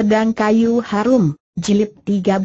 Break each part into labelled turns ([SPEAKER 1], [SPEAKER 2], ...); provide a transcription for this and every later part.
[SPEAKER 1] Pedang Kayu Harum, Jilid 13.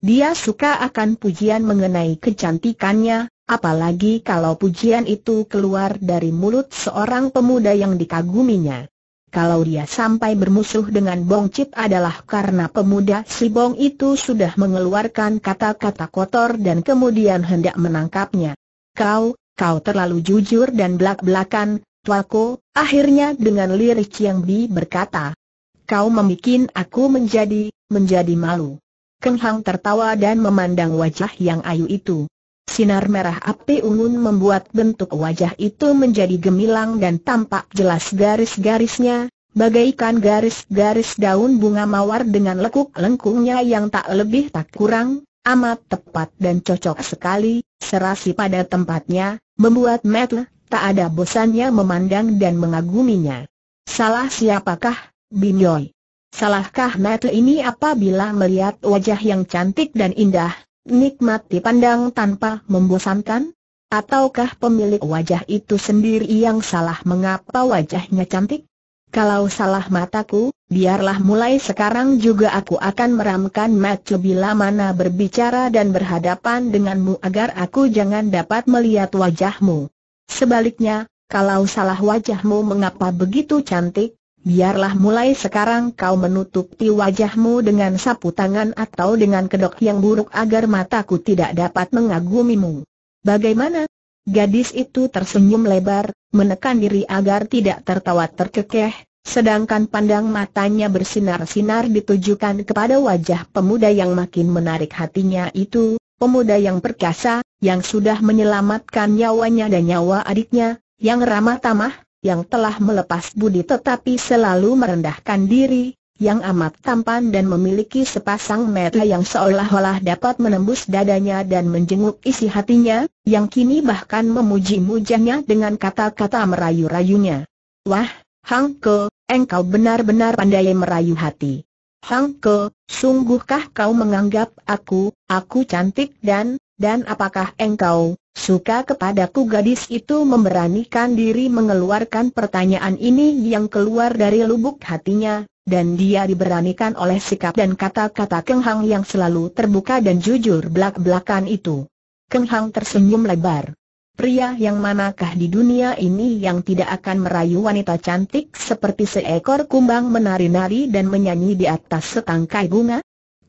[SPEAKER 1] Dia suka akan pujian mengenai kecantikannya, apalagi kalau pujian itu keluar dari mulut seorang pemuda yang dikaguminya. Kalau dia sampai bermusuh dengan Bong Cip adalah karena pemuda si Bong itu sudah mengeluarkan kata-kata kotor dan kemudian hendak menangkapnya. Kau, kau terlalu jujur dan belak-belakan, Tuako, akhirnya dengan lirik yang Bi berkata. Kau membuat aku menjadi, menjadi malu. Keng Hang tertawa dan memandang wajah yang ayu itu. Sinar merah api ungun membuat bentuk wajah itu menjadi gemilang dan tampak jelas garis-garisnya, bagaikan garis-garis daun bunga mawar dengan lekuk-lengkungnya yang tak lebih tak kurang, amat tepat dan cocok sekali, serasi pada tempatnya, membuat Metle tak ada bosannya memandang dan mengaguminya. Salah siapakah Binyoy. Salahkah mata ini apabila melihat wajah yang cantik dan indah, nikmat dipandang tanpa membosankan? Ataukah pemilik wajah itu sendiri yang salah mengapa wajahnya cantik? Kalau salah mataku, biarlah mulai sekarang juga aku akan meramkan mata bila mana berbicara dan berhadapan denganmu agar aku jangan dapat melihat wajahmu. Sebaliknya, kalau salah wajahmu mengapa begitu cantik, Biarlah mulai sekarang kau menutupi wajahmu dengan sapu tangan atau dengan kedok yang buruk agar mataku tidak dapat mengagumimu. Bagaimana? Gadis itu tersenyum lebar, menekan diri agar tidak tertawa terkekeh, sedangkan pandang matanya bersinar-sinar ditujukan kepada wajah pemuda yang makin menarik hatinya itu, pemuda yang perkasa, yang sudah menyelamatkan nyawanya dan nyawa adiknya, yang ramah tamah, yang telah melepas budi tetapi selalu merendahkan diri, yang amat tampan dan memiliki sepasang mata yang seolah-olah dapat menembus dadanya dan menjenguk isi hatinya, yang kini bahkan memuji-mujanya dengan kata-kata merayu-rayunya. Wah, Hang Ke, engkau benar-benar pandai merayu hati. Hang Ke, sungguhkah kau menganggap aku, aku cantik dan, dan apakah engkau, Suka kepadaku gadis itu memberanikan diri mengeluarkan pertanyaan ini yang keluar dari lubuk hatinya, dan dia diberanikan oleh sikap dan kata-kata Keng Hang yang selalu terbuka dan jujur belak-belakan itu. Keng Hang tersenyum lebar. Pria yang manakah di dunia ini yang tidak akan merayu wanita cantik seperti seekor kumbang menari-nari dan menyanyi di atas setangkai bunga?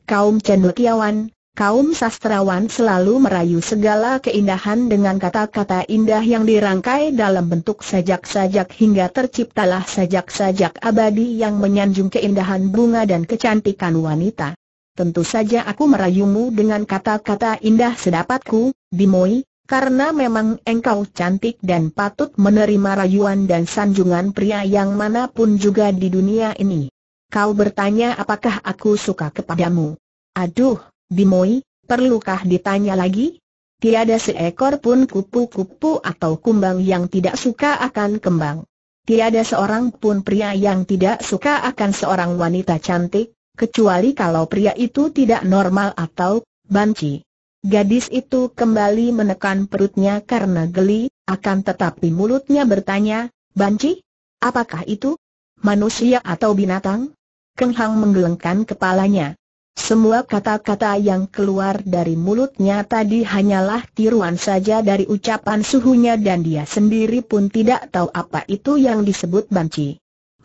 [SPEAKER 1] Kaum cendekiawan, Kaum sastrawan selalu merayu segala keindahan dengan kata-kata indah yang dirangkai dalam bentuk sajak-sajak hingga terciptalah sajak-sajak abadi yang menyanjung keindahan bunga dan kecantikan wanita. Tentu saja aku merayumu dengan kata-kata indah sedapatku, Bimoi, karena memang engkau cantik dan patut menerima rayuan dan sanjungan pria yang manapun juga di dunia ini. Kau bertanya apakah aku suka kepadamu. Aduh, Bimoi, perlukah ditanya lagi? Tiada seekor pun kupu-kupu atau kumbang yang tidak suka akan kembang. Tiada seorang pun pria yang tidak suka akan seorang wanita cantik, kecuali kalau pria itu tidak normal atau banci. Gadis itu kembali menekan perutnya karena geli, akan tetapi mulutnya bertanya, Banci? Apakah itu? Manusia atau binatang? Kenghang menggelengkan kepalanya. Semua kata-kata yang keluar dari mulutnya tadi hanyalah tiruan saja dari ucapan suhunya dan dia sendiri pun tidak tahu apa itu yang disebut banci.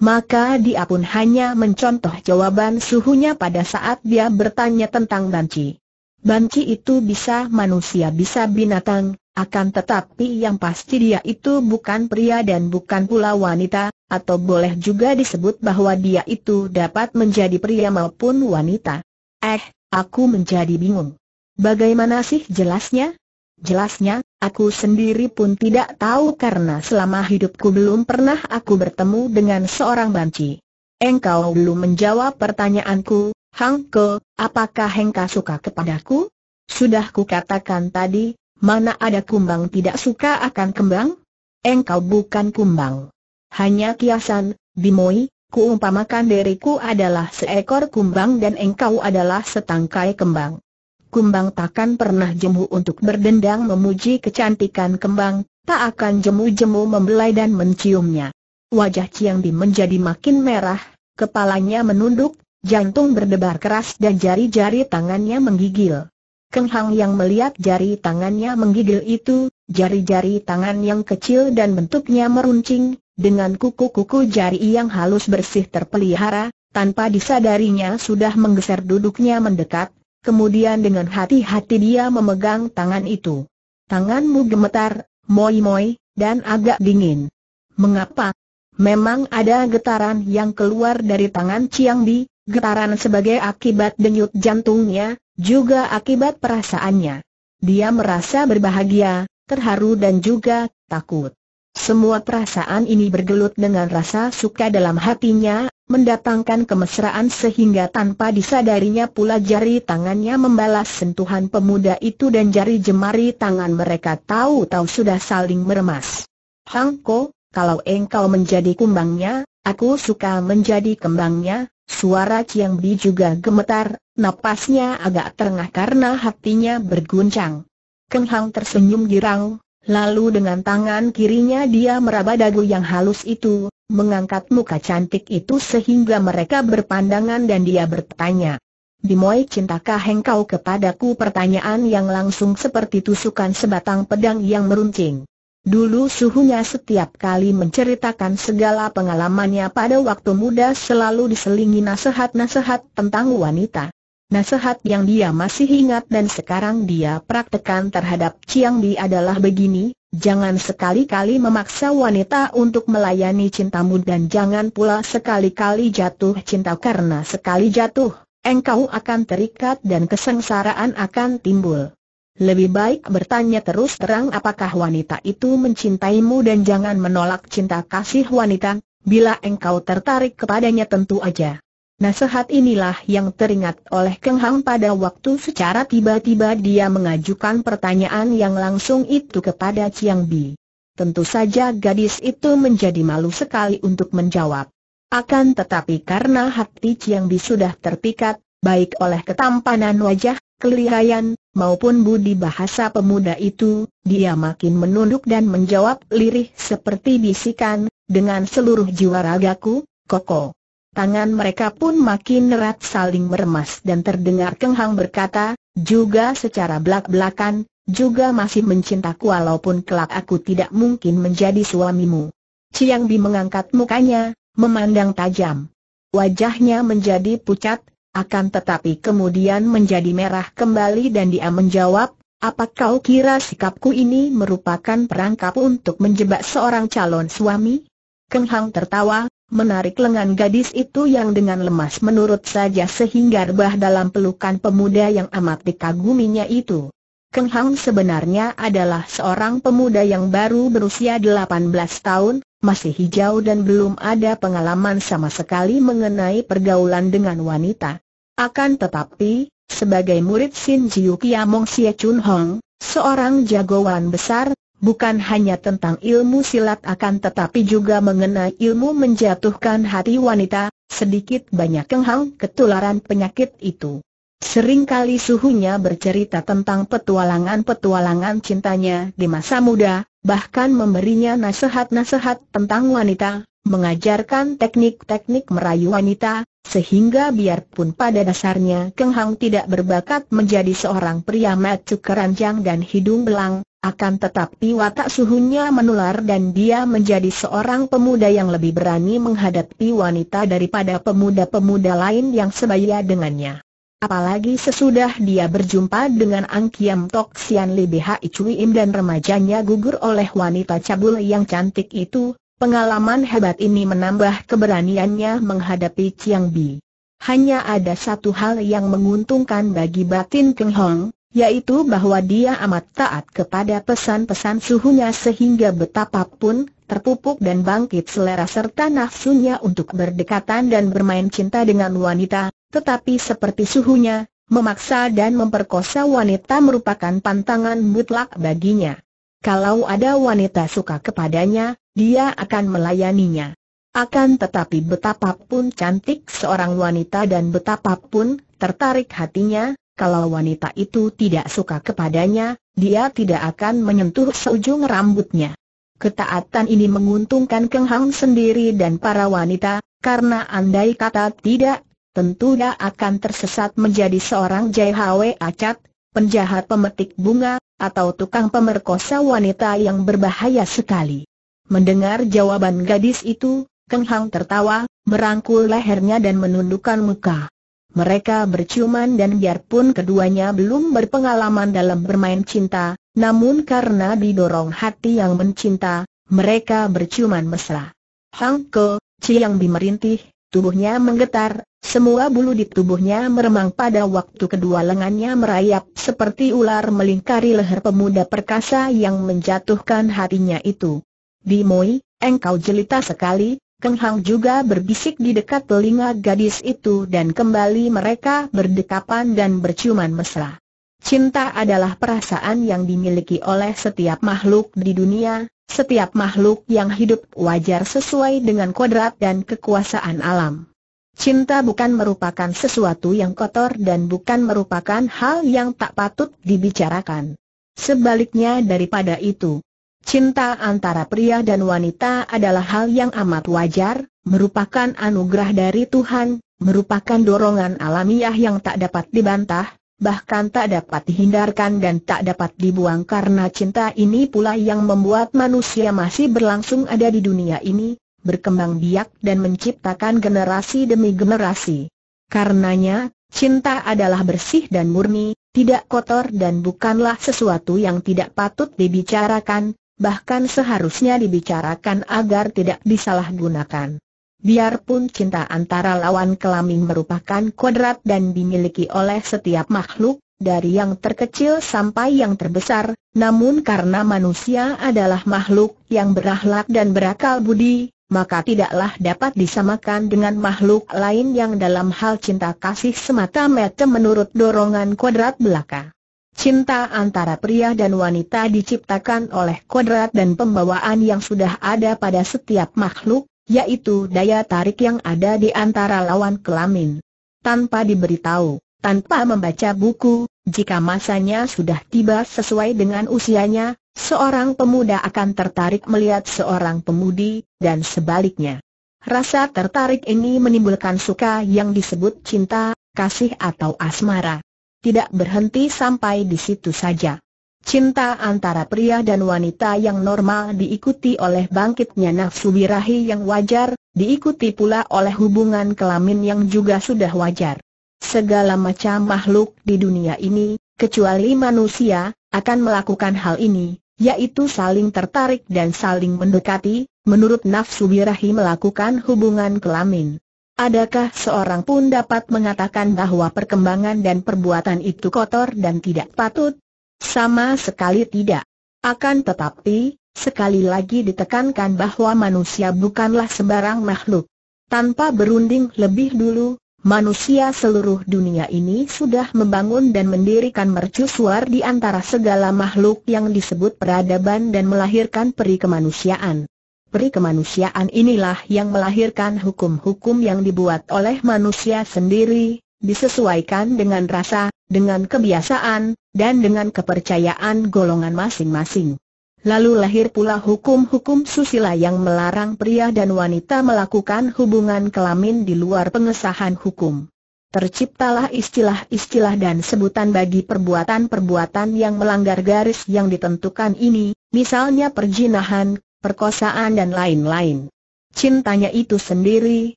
[SPEAKER 1] Maka dia pun hanya mencontoh jawaban suhunya pada saat dia bertanya tentang banci. Banci itu bisa manusia bisa binatang, akan tetapi yang pasti dia itu bukan pria dan bukan pula wanita, atau boleh juga disebut bahwa dia itu dapat menjadi pria maupun wanita. Eh, aku menjadi bingung. Bagaimana sih jelasnya? Jelasnya, aku sendiri pun tidak tahu karena selama hidupku belum pernah aku bertemu dengan seorang banci. Engkau belum menjawab pertanyaanku, Hangko, apakah Hengka suka kepadaku? Sudah kukatakan tadi, mana ada kumbang tidak suka akan kembang? Engkau bukan kumbang. Hanya kiasan, Bimoi, Kuumpamakan diriku adalah seekor kumbang dan engkau adalah setangkai kembang. Kumbang takkan pernah jemu untuk berdendang memuji kecantikan kembang, tak akan jemu-jemu membelai dan menciumnya. Wajah Ciang Di menjadi makin merah, kepalanya menunduk, jantung berdebar keras dan jari-jari tangannya menggigil. Keng Hang yang melihat jari tangannya menggigil itu, jari-jari tangan yang kecil dan bentuknya meruncing, dengan kuku-kuku jari yang halus bersih terpelihara, tanpa disadarinya sudah menggeser duduknya mendekat, kemudian dengan hati-hati dia memegang tangan itu. Tanganmu gemetar, moi-moi, dan agak dingin. Mengapa? Memang ada getaran yang keluar dari tangan Chiang Bi, getaran sebagai akibat denyut jantungnya, juga akibat perasaannya. Dia merasa berbahagia, terharu dan juga takut. Semua perasaan ini bergelut dengan rasa suka dalam hatinya, mendatangkan kemesraan sehingga tanpa disadarinya pula jari tangannya membalas sentuhan pemuda itu dan jari jemari tangan mereka tahu-tahu sudah saling meremas. Hang Ko, kalau engkau menjadi kumbangnya, aku suka menjadi kembangnya, suara Chiang Bi juga gemetar, napasnya agak terengah karena hatinya berguncang. Keng Hang tersenyum girang, Lalu dengan tangan kirinya dia meraba dagu yang halus itu, mengangkat muka cantik itu sehingga mereka berpandangan dan dia bertanya. Dimoy cintakah engkau kepadaku pertanyaan yang langsung seperti tusukan sebatang pedang yang meruncing. Dulu suhunya setiap kali menceritakan segala pengalamannya pada waktu muda selalu diselingi nasihat-nasihat tentang wanita. Nasihat yang dia masih ingat dan sekarang dia praktekan terhadap Ciang Bi adalah begini, jangan sekali-kali memaksa wanita untuk melayani cintamu dan jangan pula sekali-kali jatuh cinta karena sekali jatuh, engkau akan terikat dan kesengsaraan akan timbul. Lebih baik bertanya terus terang apakah wanita itu mencintaimu dan jangan menolak cinta kasih wanita, bila engkau tertarik kepadanya tentu aja. Nasihat inilah yang teringat oleh Keng Hang pada waktu secara tiba-tiba dia mengajukan pertanyaan yang langsung itu kepada Chiang Bi. Tentu saja gadis itu menjadi malu sekali untuk menjawab. Akan tetapi karena hati Chiang Bi sudah terpikat, baik oleh ketampanan wajah, kelihayan, maupun budi bahasa pemuda itu, dia makin menunduk dan menjawab lirih seperti bisikan, dengan seluruh jiwa ragaku, Koko tangan mereka pun makin erat saling meremas dan terdengar Kenghang berkata, juga secara belak-belakan, juga masih mencintaku walaupun kelak aku tidak mungkin menjadi suamimu. Ciang Bi mengangkat mukanya, memandang tajam. Wajahnya menjadi pucat, akan tetapi kemudian menjadi merah kembali dan dia menjawab, apa kau kira sikapku ini merupakan perangkap untuk menjebak seorang calon suami? Keng Hang tertawa, menarik lengan gadis itu yang dengan lemas menurut saja sehingga rebah dalam pelukan pemuda yang amat dikaguminya itu. Keng Hang sebenarnya adalah seorang pemuda yang baru berusia 18 tahun, masih hijau dan belum ada pengalaman sama sekali mengenai pergaulan dengan wanita. Akan tetapi, sebagai murid Sin Jiu Kiamong Sia Chun Hong, seorang jagoan besar, bukan hanya tentang ilmu silat akan tetapi juga mengenai ilmu menjatuhkan hati wanita, sedikit banyak kenghang ketularan penyakit itu. Seringkali suhunya bercerita tentang petualangan-petualangan cintanya di masa muda, bahkan memberinya nasihat-nasihat tentang wanita, mengajarkan teknik-teknik merayu wanita, sehingga biarpun pada dasarnya Keng Hang tidak berbakat menjadi seorang pria macu keranjang dan hidung belang, akan tetapi watak suhunya menular dan dia menjadi seorang pemuda yang lebih berani menghadapi wanita daripada pemuda-pemuda lain yang sebaya dengannya. Apalagi sesudah dia berjumpa dengan Ang Kiam Tok Sian Li Bihai Cui Im dan remajanya gugur oleh wanita cabul yang cantik itu, pengalaman hebat ini menambah keberaniannya menghadapi Chiang Bi. Hanya ada satu hal yang menguntungkan bagi batin Keng Hong, yaitu bahwa dia amat taat kepada pesan-pesan suhunya sehingga betapapun terpupuk dan bangkit selera serta nafsunya untuk berdekatan dan bermain cinta dengan wanita, tetapi seperti suhunya, memaksa dan memperkosa wanita merupakan pantangan mutlak baginya. Kalau ada wanita suka kepadanya, dia akan melayaninya. Akan tetapi betapapun cantik seorang wanita dan betapapun tertarik hatinya, kalau wanita itu tidak suka kepadanya, dia tidak akan menyentuh seujung rambutnya. Ketaatan ini menguntungkan Keng Hang sendiri dan para wanita, karena andai kata tidak, tentu dia akan tersesat menjadi seorang jahwe acat, penjahat pemetik bunga, atau tukang pemerkosa wanita yang berbahaya sekali. Mendengar jawaban gadis itu, Keng Hang tertawa, merangkul lehernya dan menundukkan muka. Mereka berciuman dan biarpun keduanya belum berpengalaman dalam bermain cinta, namun karena didorong hati yang mencinta, mereka berciuman mesra. Hang Ke, Chiang Bi merintih, tubuhnya menggetar, semua bulu di tubuhnya meremang pada waktu kedua lengannya merayap seperti ular melingkari leher pemuda perkasa yang menjatuhkan hatinya itu. Moi, engkau jelita sekali, Keng Hang juga berbisik di dekat telinga gadis itu dan kembali mereka berdekapan dan berciuman mesra. Cinta adalah perasaan yang dimiliki oleh setiap makhluk di dunia, setiap makhluk yang hidup wajar sesuai dengan kodrat dan kekuasaan alam. Cinta bukan merupakan sesuatu yang kotor dan bukan merupakan hal yang tak patut dibicarakan. Sebaliknya daripada itu, Cinta antara pria dan wanita adalah hal yang amat wajar, merupakan anugerah dari Tuhan, merupakan dorongan alamiah yang tak dapat dibantah, bahkan tak dapat dihindarkan dan tak dapat dibuang karena cinta ini pula yang membuat manusia masih berlangsung ada di dunia ini, berkembang biak dan menciptakan generasi demi generasi. Karenanya, cinta adalah bersih dan murni, tidak kotor dan bukanlah sesuatu yang tidak patut dibicarakan, bahkan seharusnya dibicarakan agar tidak disalahgunakan. Biarpun cinta antara lawan kelamin merupakan kodrat dan dimiliki oleh setiap makhluk, dari yang terkecil sampai yang terbesar, namun karena manusia adalah makhluk yang berakhlak dan berakal budi, maka tidaklah dapat disamakan dengan makhluk lain yang dalam hal cinta kasih semata-mata menurut dorongan kodrat belaka. Cinta antara pria dan wanita diciptakan oleh kodrat dan pembawaan yang sudah ada pada setiap makhluk, yaitu daya tarik yang ada di antara lawan kelamin. Tanpa diberitahu, tanpa membaca buku, jika masanya sudah tiba sesuai dengan usianya, seorang pemuda akan tertarik melihat seorang pemudi, dan sebaliknya. Rasa tertarik ini menimbulkan suka yang disebut cinta, kasih atau asmara tidak berhenti sampai di situ saja. Cinta antara pria dan wanita yang normal diikuti oleh bangkitnya nafsu birahi yang wajar, diikuti pula oleh hubungan kelamin yang juga sudah wajar. Segala macam makhluk di dunia ini, kecuali manusia, akan melakukan hal ini, yaitu saling tertarik dan saling mendekati, menurut nafsu birahi melakukan hubungan kelamin. Adakah seorang pun dapat mengatakan bahwa perkembangan dan perbuatan itu kotor dan tidak patut? Sama sekali tidak. Akan tetapi, sekali lagi ditekankan bahwa manusia bukanlah sebarang makhluk. Tanpa berunding lebih dulu, manusia seluruh dunia ini sudah membangun dan mendirikan mercusuar di antara segala makhluk yang disebut peradaban dan melahirkan peri kemanusiaan. Peri kemanusiaan inilah yang melahirkan hukum-hukum yang dibuat oleh manusia sendiri, disesuaikan dengan rasa, dengan kebiasaan, dan dengan kepercayaan golongan masing-masing. Lalu lahir pula hukum-hukum susila yang melarang pria dan wanita melakukan hubungan kelamin di luar pengesahan hukum. Terciptalah istilah-istilah dan sebutan bagi perbuatan-perbuatan yang melanggar garis yang ditentukan ini, misalnya perjinahan, perkosaan dan lain-lain. Cintanya itu sendiri,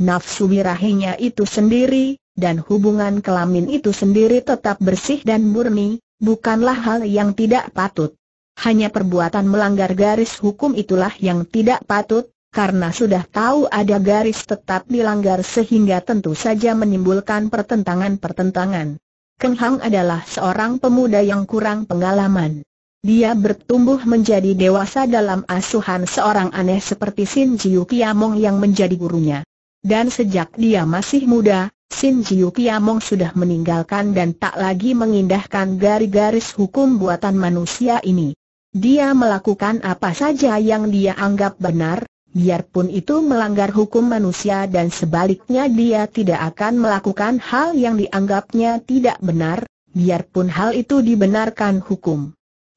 [SPEAKER 1] nafsu birahinya itu sendiri, dan hubungan kelamin itu sendiri tetap bersih dan murni, bukanlah hal yang tidak patut. Hanya perbuatan melanggar garis hukum itulah yang tidak patut, karena sudah tahu ada garis tetap dilanggar sehingga tentu saja menimbulkan pertentangan-pertentangan. Keng Hang adalah seorang pemuda yang kurang pengalaman. Dia bertumbuh menjadi dewasa dalam asuhan seorang aneh seperti Sin Jiu Kiamong yang menjadi gurunya. Dan sejak dia masih muda, Sin Jiu Kiamong sudah meninggalkan dan tak lagi mengindahkan garis-garis hukum buatan manusia ini. Dia melakukan apa saja yang dia anggap benar, biarpun itu melanggar hukum manusia dan sebaliknya dia tidak akan melakukan hal yang dianggapnya tidak benar, biarpun hal itu dibenarkan hukum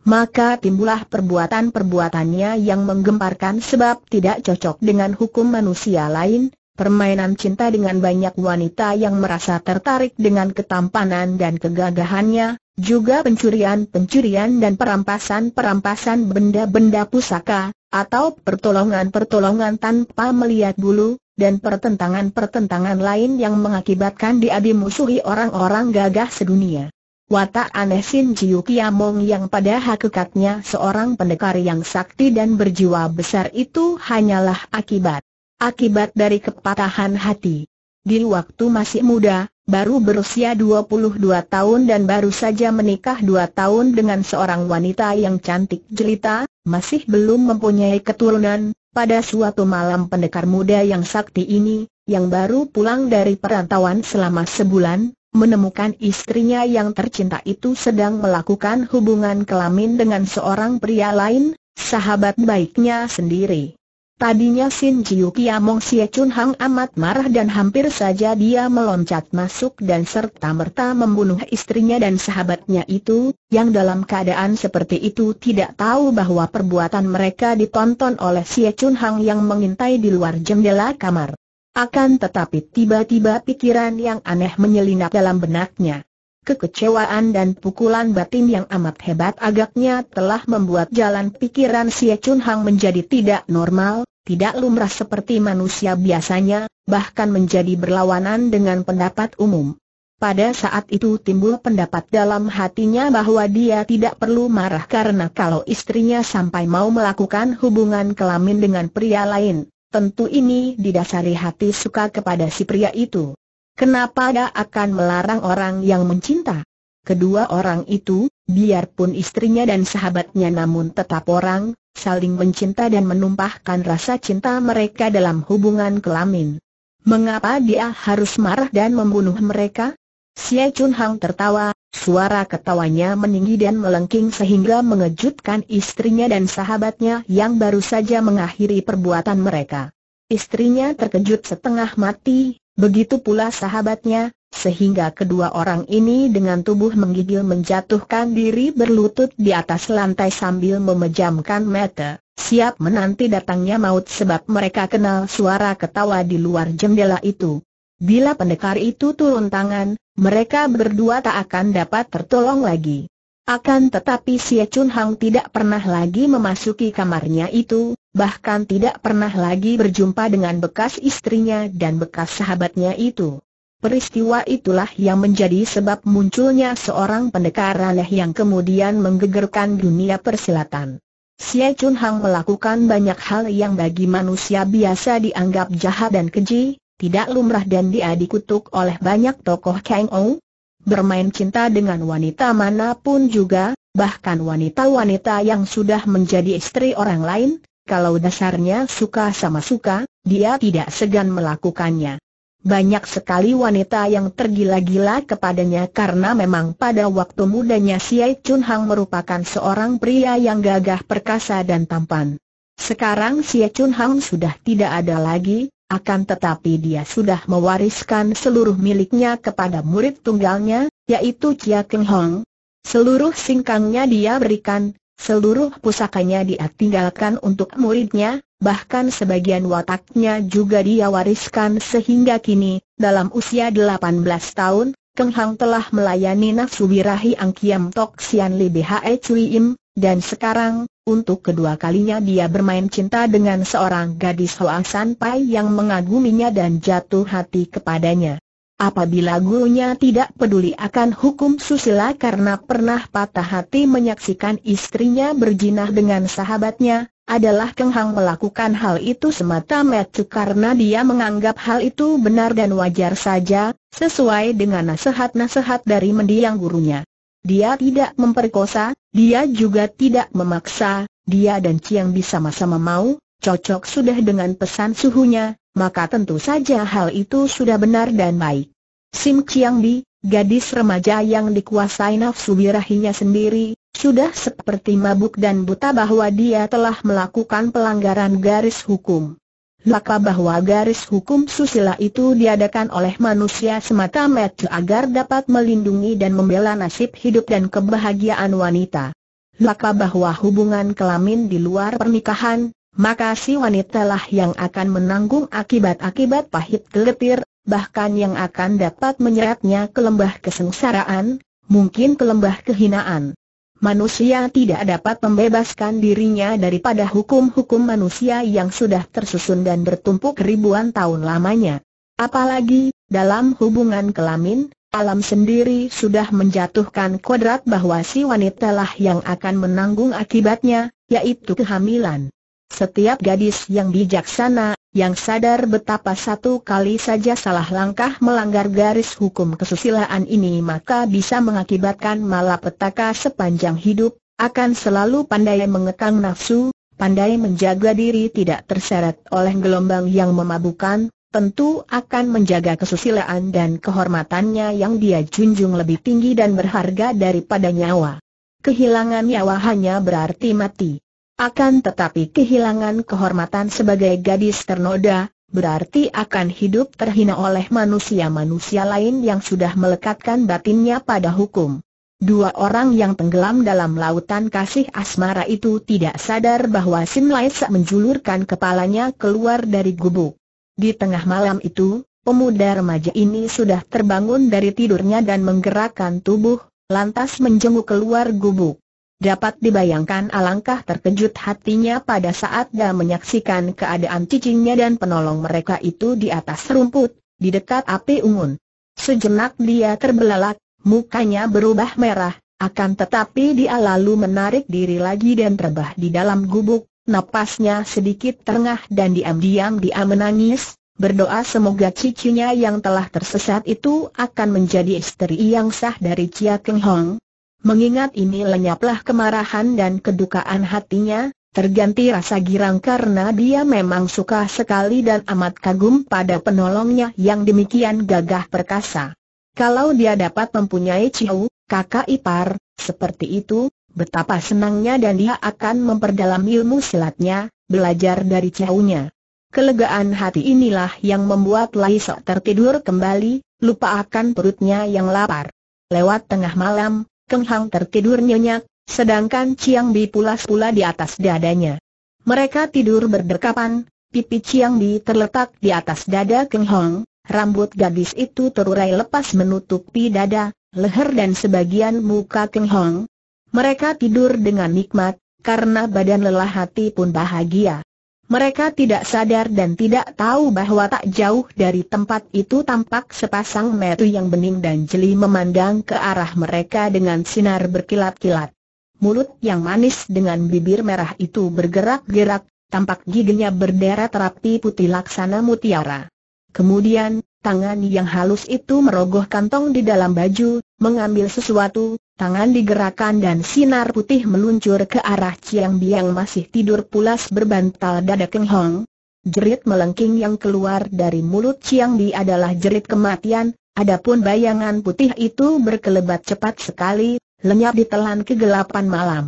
[SPEAKER 1] maka timbullah perbuatan-perbuatannya yang menggemparkan sebab tidak cocok dengan hukum manusia lain, permainan cinta dengan banyak wanita yang merasa tertarik dengan ketampanan dan kegagahannya, juga pencurian-pencurian dan perampasan-perampasan benda-benda pusaka, atau pertolongan-pertolongan tanpa melihat bulu, dan pertentangan-pertentangan lain yang mengakibatkan dia dimusuhi orang-orang gagah sedunia. Watak aneh Sin Jiu Kiamong yang pada hakikatnya seorang pendekar yang sakti dan berjiwa besar itu hanyalah akibat. Akibat dari kepatahan hati. Di waktu masih muda, baru berusia 22 tahun dan baru saja menikah 2 tahun dengan seorang wanita yang cantik jelita, masih belum mempunyai keturunan, pada suatu malam pendekar muda yang sakti ini, yang baru pulang dari perantauan selama sebulan, menemukan istrinya yang tercinta itu sedang melakukan hubungan kelamin dengan seorang pria lain, sahabat baiknya sendiri. Tadinya Sin Jiu Kiamong Sie Chun Hang amat marah dan hampir saja dia meloncat masuk dan serta-merta membunuh istrinya dan sahabatnya itu, yang dalam keadaan seperti itu tidak tahu bahwa perbuatan mereka ditonton oleh Sie Chun Hang yang mengintai di luar jendela kamar. Akan tetapi tiba-tiba pikiran yang aneh menyelinap dalam benaknya. Kekecewaan dan pukulan batin yang amat hebat agaknya telah membuat jalan pikiran Xie Chun Hang menjadi tidak normal, tidak lumrah seperti manusia biasanya, bahkan menjadi berlawanan dengan pendapat umum. Pada saat itu timbul pendapat dalam hatinya bahwa dia tidak perlu marah karena kalau istrinya sampai mau melakukan hubungan kelamin dengan pria lain, Tentu ini didasari hati suka kepada si pria itu. Kenapa dia akan melarang orang yang mencinta? Kedua orang itu, biarpun istrinya dan sahabatnya namun tetap orang, saling mencinta dan menumpahkan rasa cinta mereka dalam hubungan kelamin. Mengapa dia harus marah dan membunuh mereka? Xie Chun Hang tertawa, Suara ketawanya meninggi dan melengking sehingga mengejutkan istrinya dan sahabatnya yang baru saja mengakhiri perbuatan mereka. Istrinya terkejut setengah mati, begitu pula sahabatnya, sehingga kedua orang ini dengan tubuh menggigil menjatuhkan diri berlutut di atas lantai sambil memejamkan mata, siap menanti datangnya maut sebab mereka kenal suara ketawa di luar jendela itu. Bila pendekar itu turun tangan, mereka berdua tak akan dapat tertolong lagi. Akan tetapi si Chun Hang tidak pernah lagi memasuki kamarnya itu, bahkan tidak pernah lagi berjumpa dengan bekas istrinya dan bekas sahabatnya itu. Peristiwa itulah yang menjadi sebab munculnya seorang pendekar aneh yang kemudian menggegerkan dunia persilatan. Si Chun Hang melakukan banyak hal yang bagi manusia biasa dianggap jahat dan keji, tidak lumrah dan dia dikutuk oleh banyak tokoh Kang Ong? Bermain cinta dengan wanita manapun juga, bahkan wanita-wanita yang sudah menjadi istri orang lain, kalau dasarnya suka sama suka, dia tidak segan melakukannya. Banyak sekali wanita yang tergila-gila kepadanya karena memang pada waktu mudanya Siai Chun Hang merupakan seorang pria yang gagah perkasa dan tampan. Sekarang Siai Chun Hang sudah tidak ada lagi, akan tetapi dia sudah mewariskan seluruh miliknya kepada murid tunggalnya, yaitu Chia Keng Hong. Seluruh singkangnya dia berikan, seluruh pusakanya dia tinggalkan untuk muridnya, bahkan sebagian wataknya juga dia wariskan sehingga kini, dalam usia 18 tahun, Keng Hong telah melayani nafsu birahi Ang Tok Sian Li Bhe Cui Im, dan sekarang, untuk kedua kalinya dia bermain cinta dengan seorang gadis Hoa Sanpai yang mengaguminya dan jatuh hati kepadanya. Apabila gurunya tidak peduli akan hukum susila karena pernah patah hati menyaksikan istrinya berjinah dengan sahabatnya, adalah Keng Hang melakukan hal itu semata-mata karena dia menganggap hal itu benar dan wajar saja, sesuai dengan nasihat-nasihat dari mendiang gurunya. Dia tidak memperkosa, dia juga tidak memaksa, dia dan Ciang Bi sama-sama mau, cocok sudah dengan pesan suhunya, maka tentu saja hal itu sudah benar dan baik. Sim Ciang Bi, gadis remaja yang dikuasai nafsu birahinya sendiri, sudah seperti mabuk dan buta bahwa dia telah melakukan pelanggaran garis hukum laka bahwa garis hukum susila itu diadakan oleh manusia semata-mata agar dapat melindungi dan membela nasib hidup dan kebahagiaan wanita. Laka bahwa hubungan kelamin di luar pernikahan, maka si wanita lah yang akan menanggung akibat-akibat pahit gelepir, bahkan yang akan dapat menyeretnya ke lembah kesengsaraan, mungkin ke lembah kehinaan. Manusia tidak dapat membebaskan dirinya daripada hukum-hukum manusia yang sudah tersusun dan bertumpuk ribuan tahun lamanya. Apalagi, dalam hubungan kelamin, alam sendiri sudah menjatuhkan kodrat bahwa si wanita lah yang akan menanggung akibatnya, yaitu kehamilan. Setiap gadis yang bijaksana yang sadar betapa satu kali saja salah langkah melanggar garis hukum kesusilaan ini maka bisa mengakibatkan malapetaka sepanjang hidup, akan selalu pandai mengekang nafsu, pandai menjaga diri tidak terseret oleh gelombang yang memabukan, tentu akan menjaga kesusilaan dan kehormatannya yang dia junjung lebih tinggi dan berharga daripada nyawa. Kehilangan nyawa hanya berarti mati. Akan tetapi kehilangan kehormatan sebagai gadis ternoda, berarti akan hidup terhina oleh manusia-manusia lain yang sudah melekatkan batinnya pada hukum. Dua orang yang tenggelam dalam lautan kasih asmara itu tidak sadar bahwa Sim Laisa menjulurkan kepalanya keluar dari gubuk. Di tengah malam itu, pemuda remaja ini sudah terbangun dari tidurnya dan menggerakkan tubuh, lantas menjenguk keluar gubuk. Dapat dibayangkan alangkah terkejut hatinya pada saat dia menyaksikan keadaan cicingnya dan penolong mereka itu di atas rumput, di dekat api unggun. Sejenak dia terbelalak, mukanya berubah merah, akan tetapi dia lalu menarik diri lagi dan terbah di dalam gubuk, napasnya sedikit terengah dan diam-diam dia menangis, berdoa semoga cicinya yang telah tersesat itu akan menjadi istri yang sah dari Chia Keng Hong, Mengingat ini lenyaplah kemarahan dan kedukaan hatinya, terganti rasa girang karena dia memang suka sekali dan amat kagum pada penolongnya yang demikian gagah perkasa. Kalau dia dapat mempunyai Ciu, kakak ipar, seperti itu, betapa senangnya dan dia akan memperdalam ilmu silatnya, belajar dari Ciu-nya. Kelegaan hati inilah yang membuat Laisok tertidur kembali, lupa akan perutnya yang lapar. Lewat tengah malam, Keng Hang tertidur nyenyak, sedangkan Chiang Bi pulas pula di atas dadanya. Mereka tidur berdekapan, pipi Chiang Bi terletak di atas dada Keng Hang, rambut gadis itu terurai lepas menutupi dada, leher dan sebagian muka Keng Hang. Mereka tidur dengan nikmat, karena badan lelah hati pun bahagia. Mereka tidak sadar dan tidak tahu bahwa tak jauh dari tempat itu tampak sepasang metu yang bening dan jeli memandang ke arah mereka dengan sinar berkilat-kilat. Mulut yang manis dengan bibir merah itu bergerak-gerak, tampak giginya berderet rapi putih laksana mutiara. Kemudian, Tangan yang halus itu merogoh kantong di dalam baju, mengambil sesuatu, tangan digerakkan dan sinar putih meluncur ke arah Chiang Biang masih tidur pulas berbantal dada Keng Hong. Jerit melengking yang keluar dari mulut Chiang Bi adalah jerit kematian, adapun bayangan putih itu berkelebat cepat sekali, lenyap ditelan kegelapan malam.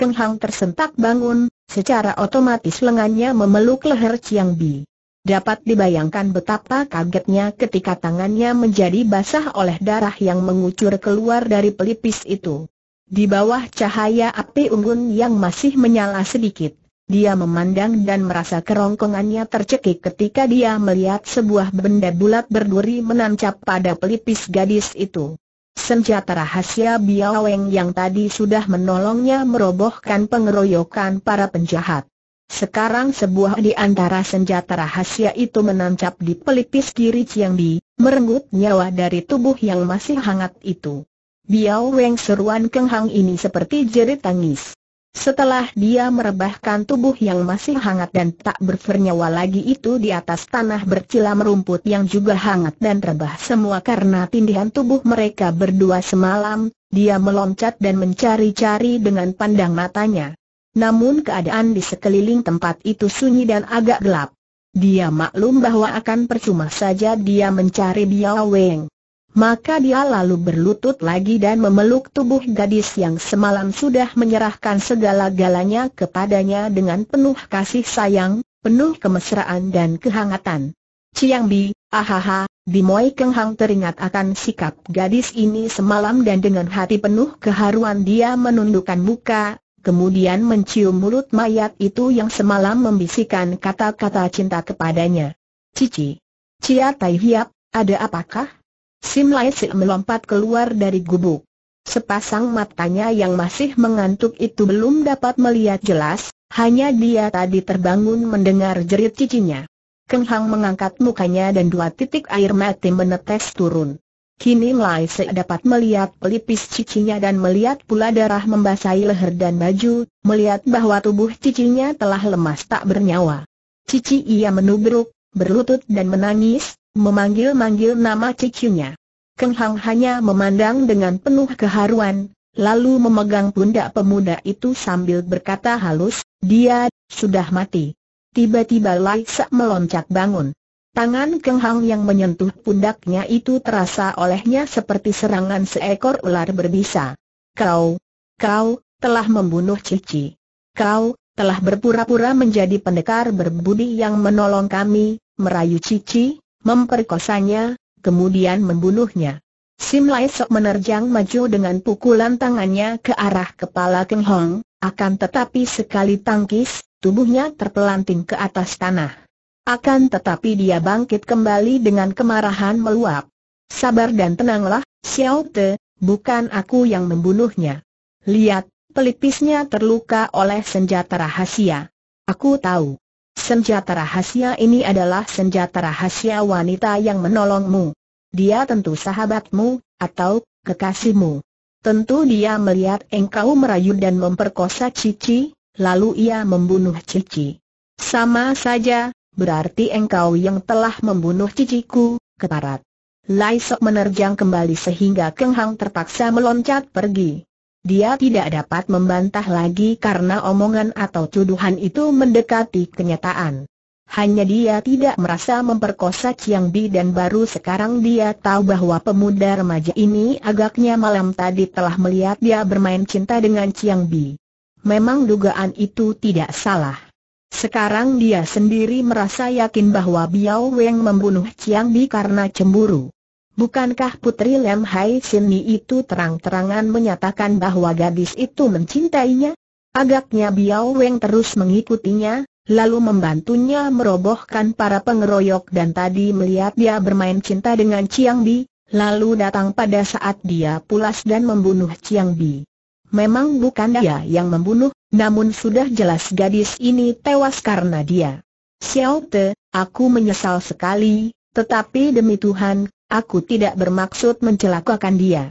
[SPEAKER 1] Keng Hong tersentak bangun, secara otomatis lengannya memeluk leher Chiang Bi. Dapat dibayangkan betapa kagetnya ketika tangannya menjadi basah oleh darah yang mengucur keluar dari pelipis itu. Di bawah cahaya api unggun yang masih menyala sedikit, dia memandang dan merasa kerongkongannya tercekik ketika dia melihat sebuah benda bulat berduri menancap pada pelipis gadis itu. Senjata rahasia Biaweng yang tadi sudah menolongnya merobohkan pengeroyokan para penjahat. Sekarang sebuah di antara senjata rahasia itu menancap di pelipis kiri Chiang Bi, merenggut nyawa dari tubuh yang masih hangat itu. Biao Weng seruan kenghang ini seperti jerit tangis. Setelah dia merebahkan tubuh yang masih hangat dan tak bernyawa lagi itu di atas tanah bercila merumput yang juga hangat dan rebah semua karena tindihan tubuh mereka berdua semalam, dia meloncat dan mencari-cari dengan pandang matanya. Namun keadaan di sekeliling tempat itu sunyi dan agak gelap. Dia maklum bahwa akan percuma saja dia mencari Biao Weng. Maka dia lalu berlutut lagi dan memeluk tubuh gadis yang semalam sudah menyerahkan segala-galanya kepadanya dengan penuh kasih sayang, penuh kemesraan dan kehangatan. Ciang Bi, ahaha, Bimoy Keng Hang teringat akan sikap gadis ini semalam dan dengan hati penuh keharuan dia menundukkan muka, kemudian mencium mulut mayat itu yang semalam membisikkan kata-kata cinta kepadanya. Cici. Cia Tai Hiap, ada apakah? Sim Lai Sik melompat keluar dari gubuk. Sepasang matanya yang masih mengantuk itu belum dapat melihat jelas, hanya dia tadi terbangun mendengar jerit cicinya. Keng Hang mengangkat mukanya dan dua titik air mati menetes turun. Kini Lai Se dapat melihat pelipis cicinya dan melihat pula darah membasahi leher dan baju, melihat bahwa tubuh cicinya telah lemas tak bernyawa. Cici ia menubruk, berlutut dan menangis, memanggil-manggil nama cicinya. Keng Hang hanya memandang dengan penuh keharuan, lalu memegang pundak pemuda itu sambil berkata halus, dia sudah mati. Tiba-tiba Lai Se meloncat bangun. Tangan Keng Hang yang menyentuh pundaknya itu terasa olehnya seperti serangan seekor ular berbisa. Kau, kau, telah membunuh Cici. Kau, telah berpura-pura menjadi pendekar berbudi yang menolong kami, merayu Cici, memperkosanya, kemudian membunuhnya. Sim Lai Sok menerjang maju dengan pukulan tangannya ke arah kepala Keng Hong, akan tetapi sekali tangkis, tubuhnya terpelanting ke atas tanah. Akan tetapi dia bangkit kembali dengan kemarahan meluap. Sabar dan tenanglah, Xiao Te, bukan aku yang membunuhnya. Lihat, pelipisnya terluka oleh senjata rahasia. Aku tahu. Senjata rahasia ini adalah senjata rahasia wanita yang menolongmu. Dia tentu sahabatmu, atau kekasihmu. Tentu dia melihat engkau merayu dan memperkosa Cici, lalu ia membunuh Cici. Sama saja, Berarti engkau yang telah membunuh ciciku, keparat. Lai Sok menerjang kembali sehingga Keng Hang terpaksa meloncat pergi. Dia tidak dapat membantah lagi karena omongan atau tuduhan itu mendekati kenyataan. Hanya dia tidak merasa memperkosa Chiang Bi dan baru sekarang dia tahu bahwa pemuda remaja ini agaknya malam tadi telah melihat dia bermain cinta dengan Chiang Bi. Memang dugaan itu tidak salah. Sekarang dia sendiri merasa yakin bahwa Biao Weng membunuh Chiang Bi karena cemburu. Bukankah Putri Lam Hai Ni itu terang-terangan menyatakan bahwa gadis itu mencintainya? Agaknya Biao Weng terus mengikutinya, lalu membantunya merobohkan para pengeroyok dan tadi melihat dia bermain cinta dengan Chiang Bi, lalu datang pada saat dia pulas dan membunuh Chiang Bi. Memang bukan dia yang membunuh, namun sudah jelas gadis ini tewas karena dia. Xiao Te, aku menyesal sekali, tetapi demi Tuhan, aku tidak bermaksud mencelakakan dia.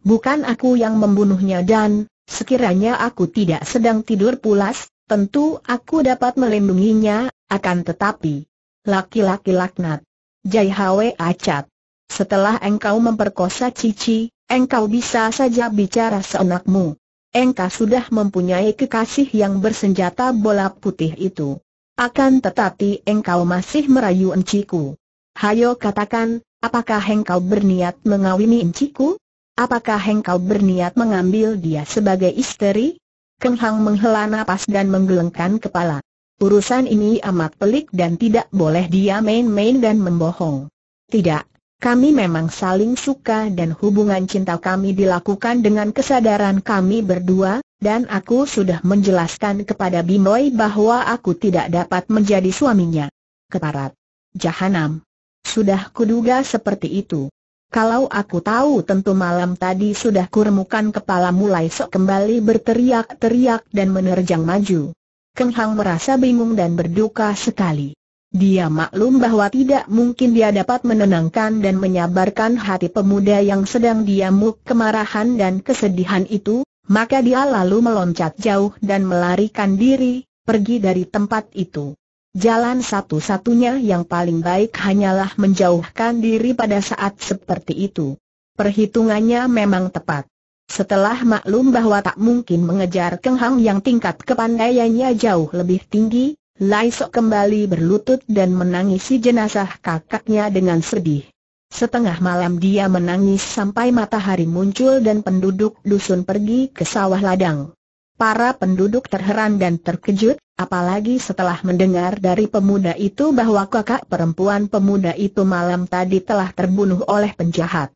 [SPEAKER 1] Bukan aku yang membunuhnya dan, sekiranya aku tidak sedang tidur pulas, tentu aku dapat melindunginya, akan tetapi. Laki-laki laknat. Jai Hwe Acat. Setelah engkau memperkosa Cici, engkau bisa saja bicara seenakmu engkau sudah mempunyai kekasih yang bersenjata bola putih itu. Akan tetapi engkau masih merayu enciku. Hayo katakan, apakah engkau berniat mengawini enciku? Apakah engkau berniat mengambil dia sebagai istri? Keng Hang menghela nafas dan menggelengkan kepala. Urusan ini amat pelik dan tidak boleh dia main-main dan membohong. Tidak, kami memang saling suka dan hubungan cinta kami dilakukan dengan kesadaran kami berdua, dan aku sudah menjelaskan kepada Bimoy bahwa aku tidak dapat menjadi suaminya. Keparat. Jahanam. Sudah kuduga seperti itu. Kalau aku tahu tentu malam tadi sudah kuremukan kepala mulai sok kembali berteriak-teriak dan menerjang maju. Kenghang merasa bingung dan berduka sekali. Dia maklum bahwa tidak mungkin dia dapat menenangkan dan menyabarkan hati pemuda yang sedang diamuk kemarahan dan kesedihan itu, maka dia lalu meloncat jauh dan melarikan diri, pergi dari tempat itu. Jalan satu-satunya yang paling baik hanyalah menjauhkan diri pada saat seperti itu. Perhitungannya memang tepat. Setelah maklum bahwa tak mungkin mengejar Keng Hang yang tingkat kepandaiannya jauh lebih tinggi, Lai Sok kembali berlutut dan menangisi jenazah kakaknya dengan sedih. Setengah malam dia menangis sampai matahari muncul dan penduduk dusun pergi ke sawah ladang. Para penduduk terheran dan terkejut, apalagi setelah mendengar dari pemuda itu bahwa kakak perempuan pemuda itu malam tadi telah terbunuh oleh penjahat.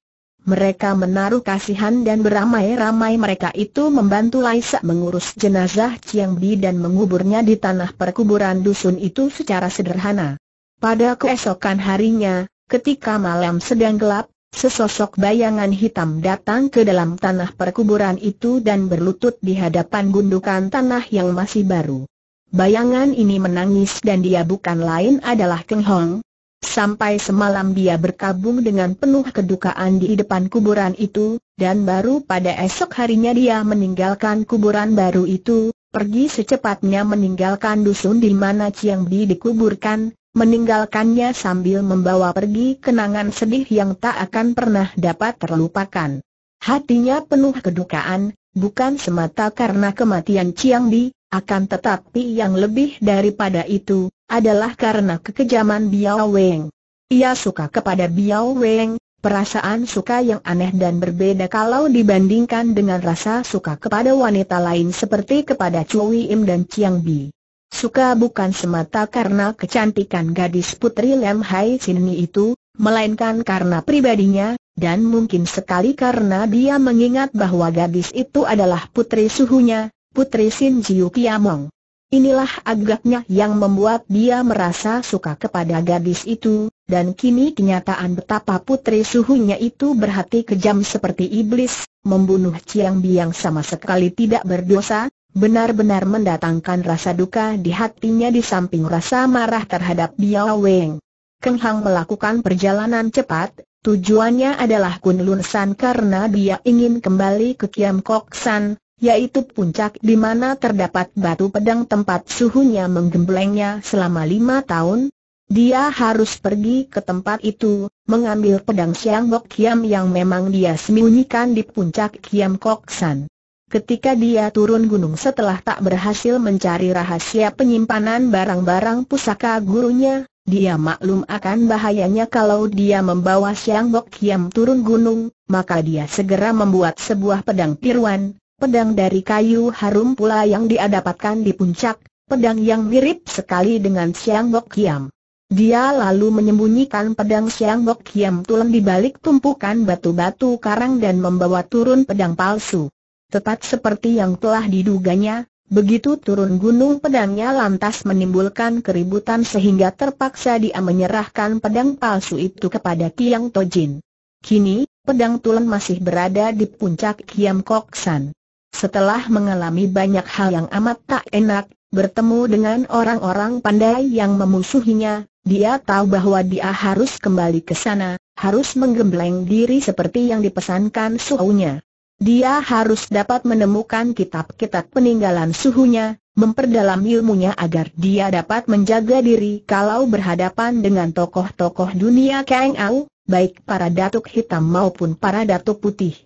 [SPEAKER 1] Mereka menaruh kasihan dan beramai-ramai mereka itu membantu Laisa mengurus jenazah Chiang Bi dan menguburnya di tanah perkuburan dusun itu secara sederhana. Pada keesokan harinya, ketika malam sedang gelap, sesosok bayangan hitam datang ke dalam tanah perkuburan itu dan berlutut di hadapan gundukan tanah yang masih baru. Bayangan ini menangis dan dia bukan lain adalah Keng Hong, Sampai semalam dia berkabung dengan penuh kedukaan di depan kuburan itu, dan baru pada esok harinya dia meninggalkan kuburan baru itu, pergi secepatnya meninggalkan dusun di mana Chiang Bi dikuburkan, meninggalkannya sambil membawa pergi kenangan sedih yang tak akan pernah dapat terlupakan. Hatinya penuh kedukaan, bukan semata karena kematian Chiang Bi, akan tetapi yang lebih daripada itu, adalah karena kekejaman Biao Weng. Ia suka kepada Biao Weng, perasaan suka yang aneh dan berbeda kalau dibandingkan dengan rasa suka kepada wanita lain seperti kepada Cui Im dan Chiang Bi. Suka bukan semata karena kecantikan gadis putri Lem Hai Sinni itu, melainkan karena pribadinya, dan mungkin sekali karena dia mengingat bahwa gadis itu adalah putri suhunya, putri Sin Jiu Kiamong. Inilah agaknya yang membuat dia merasa suka kepada gadis itu, dan kini kenyataan betapa putri suhunya itu berhati kejam seperti iblis, membunuh Ciang Biang sama sekali tidak berdosa, benar-benar mendatangkan rasa duka di hatinya di samping rasa marah terhadap Biao Weng. Keng Hang melakukan perjalanan cepat, tujuannya adalah Kunlun San karena dia ingin kembali ke Kiam Kok San, yaitu puncak di mana terdapat batu pedang tempat suhunya menggemblengnya selama lima tahun, dia harus pergi ke tempat itu, mengambil pedang Siang Bok Kiam yang memang dia sembunyikan di puncak Kiam Kok San. Ketika dia turun gunung setelah tak berhasil mencari rahasia penyimpanan barang-barang pusaka gurunya, dia maklum akan bahayanya kalau dia membawa Siang Bok Kiam turun gunung, maka dia segera membuat sebuah pedang tiruan, pedang dari kayu harum pula yang dia dapatkan di puncak, pedang yang mirip sekali dengan Siang Bok Kiam. Dia lalu menyembunyikan pedang Siang Bok Kiam tulang di balik tumpukan batu-batu karang dan membawa turun pedang palsu. Tepat seperti yang telah diduganya, begitu turun gunung pedangnya lantas menimbulkan keributan sehingga terpaksa dia menyerahkan pedang palsu itu kepada Kiang Tojin. Kini, pedang tulen masih berada di puncak Kiam Koksan. Setelah mengalami banyak hal yang amat tak enak, bertemu dengan orang-orang pandai yang memusuhinya, dia tahu bahwa dia harus kembali ke sana, harus menggembleng diri seperti yang dipesankan suhunya. Dia harus dapat menemukan kitab-kitab peninggalan suhunya, memperdalam ilmunya agar dia dapat menjaga diri kalau berhadapan dengan tokoh-tokoh dunia Kang Au, baik para datuk hitam maupun para datuk putih.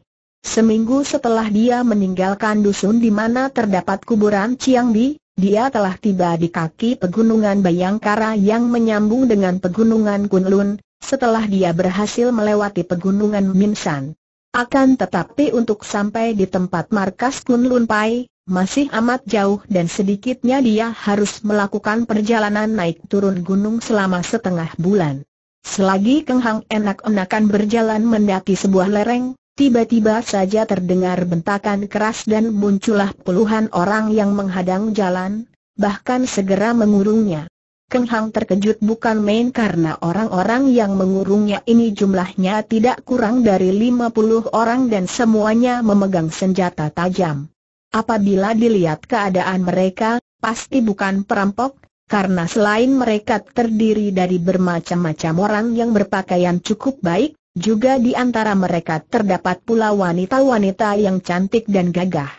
[SPEAKER 1] Seminggu setelah dia meninggalkan dusun di mana terdapat kuburan Chiang Di, dia telah tiba di kaki pegunungan Bayangkara yang menyambung dengan pegunungan Kunlun, setelah dia berhasil melewati pegunungan Minsan. Akan tetapi untuk sampai di tempat markas Kunlun Pai, masih amat jauh dan sedikitnya dia harus melakukan perjalanan naik turun gunung selama setengah bulan. Selagi Keng Hang enak-enakan berjalan mendaki sebuah lereng, Tiba-tiba saja terdengar bentakan keras dan muncullah puluhan orang yang menghadang jalan, bahkan segera mengurungnya. Keng Hang terkejut bukan main karena orang-orang yang mengurungnya ini jumlahnya tidak kurang dari 50 orang dan semuanya memegang senjata tajam. Apabila dilihat keadaan mereka, pasti bukan perampok, karena selain mereka terdiri dari bermacam-macam orang yang berpakaian cukup baik, juga di antara mereka terdapat pula wanita-wanita yang cantik dan gagah.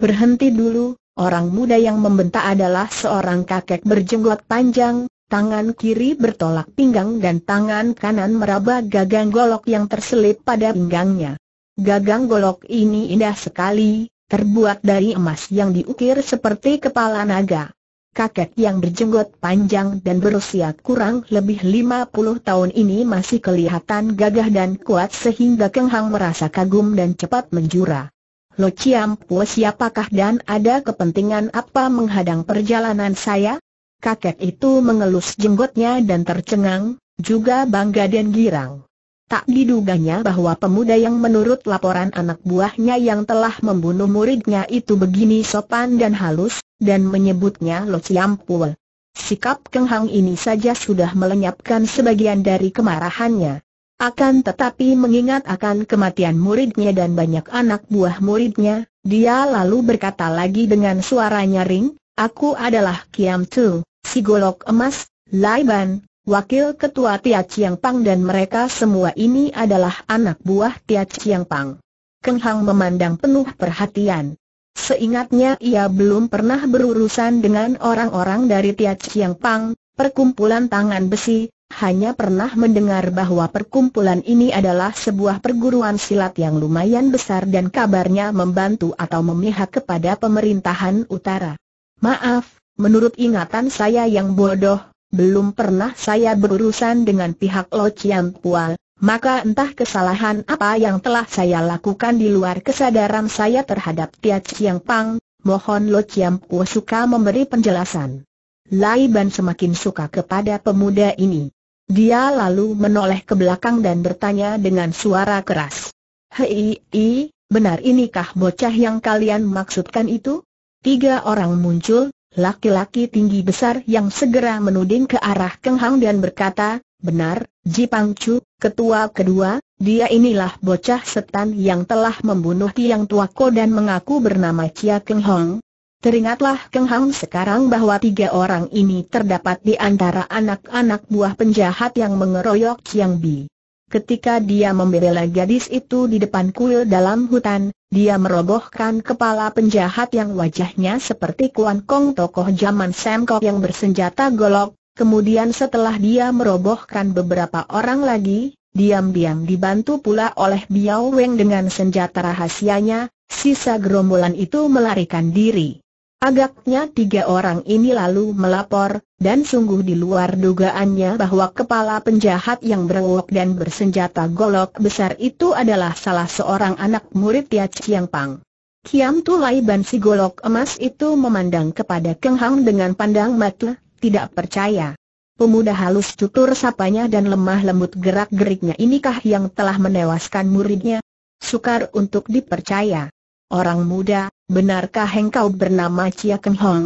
[SPEAKER 1] Berhenti dulu, orang muda yang membentak adalah seorang kakek berjenggot panjang, tangan kiri bertolak pinggang dan tangan kanan meraba gagang golok yang terselip pada pinggangnya. Gagang golok ini indah sekali, terbuat dari emas yang diukir seperti kepala naga kakek yang berjenggot panjang dan berusia kurang lebih 50 tahun ini masih kelihatan gagah dan kuat sehingga Keng Hang merasa kagum dan cepat menjura. Lo Chiam Pue siapakah dan ada kepentingan apa menghadang perjalanan saya? Kakek itu mengelus jenggotnya dan tercengang, juga bangga dan girang. Tak diduganya bahwa pemuda yang menurut laporan anak buahnya yang telah membunuh muridnya itu begini sopan dan halus, dan menyebutnya Lo Ciampul. Sikap Keng Hang ini saja sudah melenyapkan sebagian dari kemarahannya. Akan tetapi mengingat akan kematian muridnya dan banyak anak buah muridnya, dia lalu berkata lagi dengan suara nyaring, Aku adalah Kiam Tu, si golok emas, Laiban, Wakil Ketua Tia Chiang Pang dan mereka semua ini adalah anak buah Tia Chiang Pang. Keng Hang memandang penuh perhatian. Seingatnya ia belum pernah berurusan dengan orang-orang dari Tia Chiang Pang, perkumpulan tangan besi, hanya pernah mendengar bahwa perkumpulan ini adalah sebuah perguruan silat yang lumayan besar dan kabarnya membantu atau memihak kepada pemerintahan utara. Maaf, menurut ingatan saya yang bodoh, belum pernah saya berurusan dengan pihak Lo Chiang Pual, maka entah kesalahan apa yang telah saya lakukan di luar kesadaran saya terhadap Tia Chiang Pang, mohon Lo Chiang Pual suka memberi penjelasan. Lai Ban semakin suka kepada pemuda ini. Dia lalu menoleh ke belakang dan bertanya dengan suara keras. Hei, i, benar inikah bocah yang kalian maksudkan itu? Tiga orang muncul, Laki-laki tinggi besar yang segera menuding ke arah Keng Hang dan berkata, benar, Ji Pang Chu, ketua kedua, dia inilah bocah setan yang telah membunuh Tiang tua Ko dan mengaku bernama Chia Keng Hong. Teringatlah Keng Hang sekarang bahwa tiga orang ini terdapat di antara anak-anak buah penjahat yang mengeroyok Chiang Bi. Ketika dia membela gadis itu di depan kuil dalam hutan, dia merobohkan kepala penjahat yang wajahnya seperti Kuan Kong tokoh zaman Kok yang bersenjata golok, kemudian setelah dia merobohkan beberapa orang lagi, diam-diam dibantu pula oleh Biao Weng dengan senjata rahasianya, sisa gerombolan itu melarikan diri. Agaknya tiga orang ini lalu melapor, dan sungguh di luar dugaannya bahwa kepala penjahat yang berwok dan bersenjata golok besar itu adalah salah seorang anak murid Tia Chiang Pang. Kiam Tulai Ban si golok emas itu memandang kepada Keng Hang dengan pandang mata, tidak percaya. Pemuda halus tutur sapanya dan lemah lembut gerak-geriknya inikah yang telah menewaskan muridnya? Sukar untuk dipercaya. Orang muda, benarkah engkau bernama Chia Keng Hong?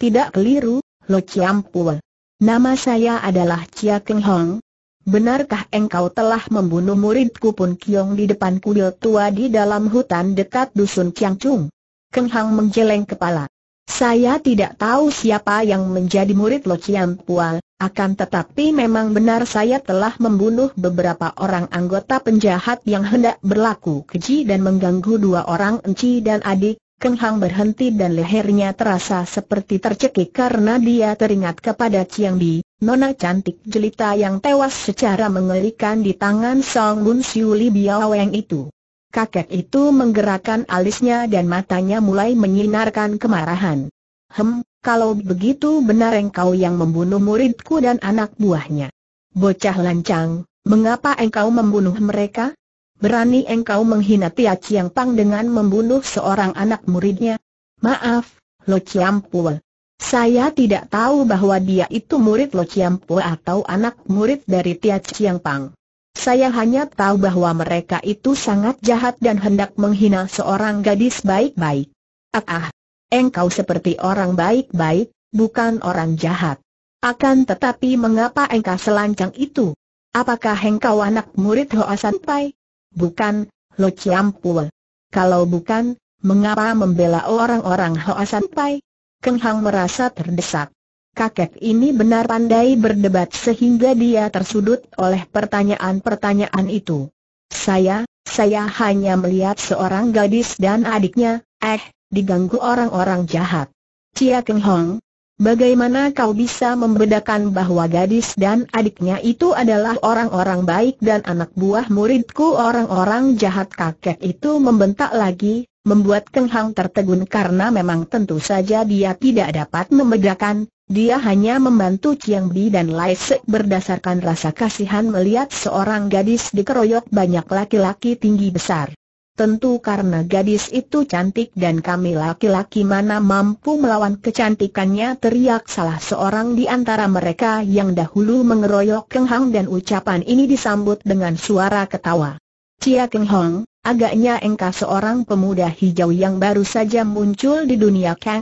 [SPEAKER 1] Tidak keliru, Lo Chiam Pua. Nama saya adalah Chia Keng Hong. Benarkah engkau telah membunuh muridku Pun Kiong di depan kuil tua di dalam hutan dekat dusun Chiang Chung? Keng Hong menjeleng kepala. Saya tidak tahu siapa yang menjadi murid Lo Chiam Pual, akan tetapi memang benar saya telah membunuh beberapa orang anggota penjahat yang hendak berlaku keji dan mengganggu dua orang enci dan adik, Keng Hang berhenti dan lehernya terasa seperti tercekik karena dia teringat kepada Chiang Bi, Nona cantik jelita yang tewas secara mengerikan di tangan Song Bun Siu Li Weng itu kakek itu menggerakkan alisnya dan matanya mulai menyinarkan kemarahan. Hem, kalau begitu benar engkau yang membunuh muridku dan anak buahnya. Bocah lancang, mengapa engkau membunuh mereka? Berani engkau menghina Tia Chiang Pang dengan membunuh seorang anak muridnya? Maaf, Lo Chiang Pua. Saya tidak tahu bahwa dia itu murid Lo Chiang Pua atau anak murid dari Tia Chiang Pang. Saya hanya tahu bahwa mereka itu sangat jahat dan hendak menghina seorang gadis baik-baik. Ah, ah, engkau seperti orang baik-baik, bukan orang jahat. Akan tetapi mengapa engkau selancang itu? Apakah engkau anak murid Hoa Sanpai? Bukan, Lo Ciampua. Kalau bukan, mengapa membela orang-orang Hoa Sanpai? Keng Hang merasa terdesak kakek ini benar pandai berdebat sehingga dia tersudut oleh pertanyaan-pertanyaan itu. Saya, saya hanya melihat seorang gadis dan adiknya, eh, diganggu orang-orang jahat. Cia Keng Hong, bagaimana kau bisa membedakan bahwa gadis dan adiknya itu adalah orang-orang baik dan anak buah muridku orang-orang jahat kakek itu membentak lagi, membuat Keng Hang tertegun karena memang tentu saja dia tidak dapat membedakan, dia hanya membantu Chiang Bi dan Lai Sek berdasarkan rasa kasihan melihat seorang gadis dikeroyok banyak laki-laki tinggi besar. Tentu karena gadis itu cantik dan kami laki-laki mana mampu melawan kecantikannya teriak salah seorang di antara mereka yang dahulu mengeroyok Keng Hang dan ucapan ini disambut dengan suara ketawa. Cia Keng Hong, agaknya engkau seorang pemuda hijau yang baru saja muncul di dunia Kang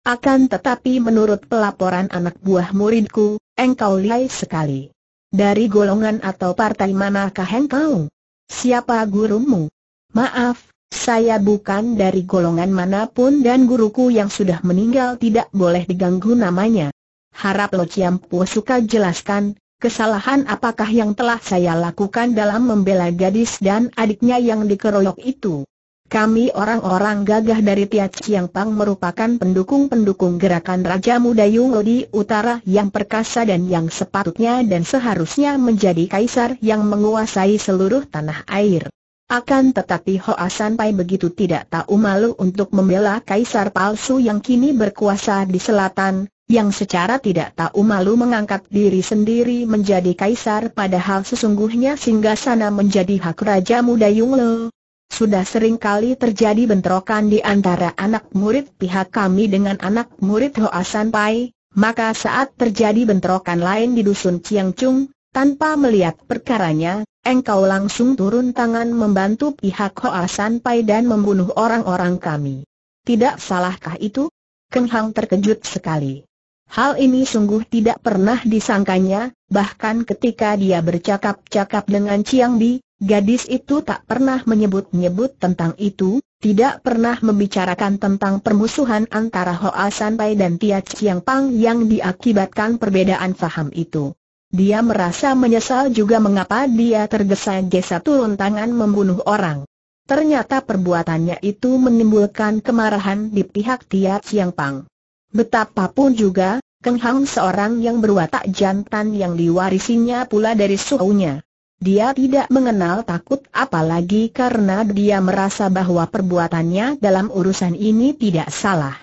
[SPEAKER 1] akan tetapi menurut pelaporan anak buah muridku, engkau lihai sekali. Dari golongan atau partai manakah engkau? Siapa gurumu? Maaf, saya bukan dari golongan manapun dan guruku yang sudah meninggal tidak boleh diganggu namanya. Harap Lo ciampu, suka jelaskan, kesalahan apakah yang telah saya lakukan dalam membela gadis dan adiknya yang dikeroyok itu. Kami orang-orang gagah dari tiat Chiang Pang merupakan pendukung-pendukung gerakan Raja Muda Yung di Utara yang perkasa dan yang sepatutnya dan seharusnya menjadi kaisar yang menguasai seluruh tanah air. Akan tetapi Hoa Sanpai begitu tidak tahu malu untuk membela kaisar palsu yang kini berkuasa di selatan, yang secara tidak tahu malu mengangkat diri sendiri menjadi kaisar padahal sesungguhnya singgah sana menjadi hak Raja Muda Yung Lodi. Sudah sering kali terjadi bentrokan di antara anak murid pihak kami dengan anak murid Hoasan Pai, maka saat terjadi bentrokan lain di dusun Chung, tanpa melihat perkaranya, engkau langsung turun tangan membantu pihak Hoasan Pai dan membunuh orang-orang kami. Tidak salahkah itu? Keng Hang terkejut sekali. Hal ini sungguh tidak pernah disangkanya, bahkan ketika dia bercakap-cakap dengan Chiang Bi, gadis itu tak pernah menyebut-nyebut tentang itu, tidak pernah membicarakan tentang permusuhan antara Hoa San Pai dan Tia Chiang Pang yang diakibatkan perbedaan faham itu. Dia merasa menyesal juga mengapa dia tergesa-gesa turun tangan membunuh orang. Ternyata perbuatannya itu menimbulkan kemarahan di pihak Tia Chiang Pang. Betapapun juga, Keng Hang seorang yang berwatak jantan yang diwarisinya pula dari suhunya. Dia tidak mengenal takut apalagi karena dia merasa bahwa perbuatannya dalam urusan ini tidak salah.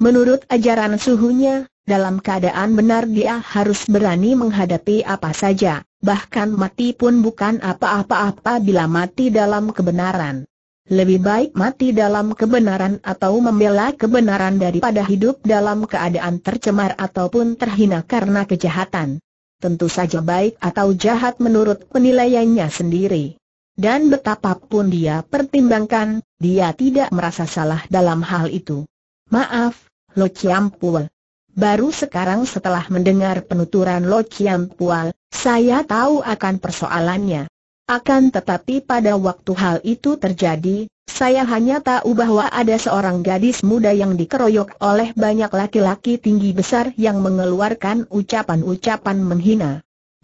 [SPEAKER 1] Menurut ajaran suhunya, dalam keadaan benar dia harus berani menghadapi apa saja, bahkan mati pun bukan apa-apa apa bila mati dalam kebenaran. Lebih baik mati dalam kebenaran atau membela kebenaran daripada hidup dalam keadaan tercemar ataupun terhina karena kejahatan. Tentu saja baik atau jahat menurut penilaiannya sendiri. Dan betapapun dia pertimbangkan, dia tidak merasa salah dalam hal itu. Maaf, Lo Chiampual. Baru sekarang setelah mendengar penuturan Lo Chiampual, saya tahu akan persoalannya. Akan tetapi pada waktu hal itu terjadi, saya hanya tahu bahwa ada seorang gadis muda yang dikeroyok oleh banyak laki-laki tinggi besar yang mengeluarkan ucapan-ucapan menghina.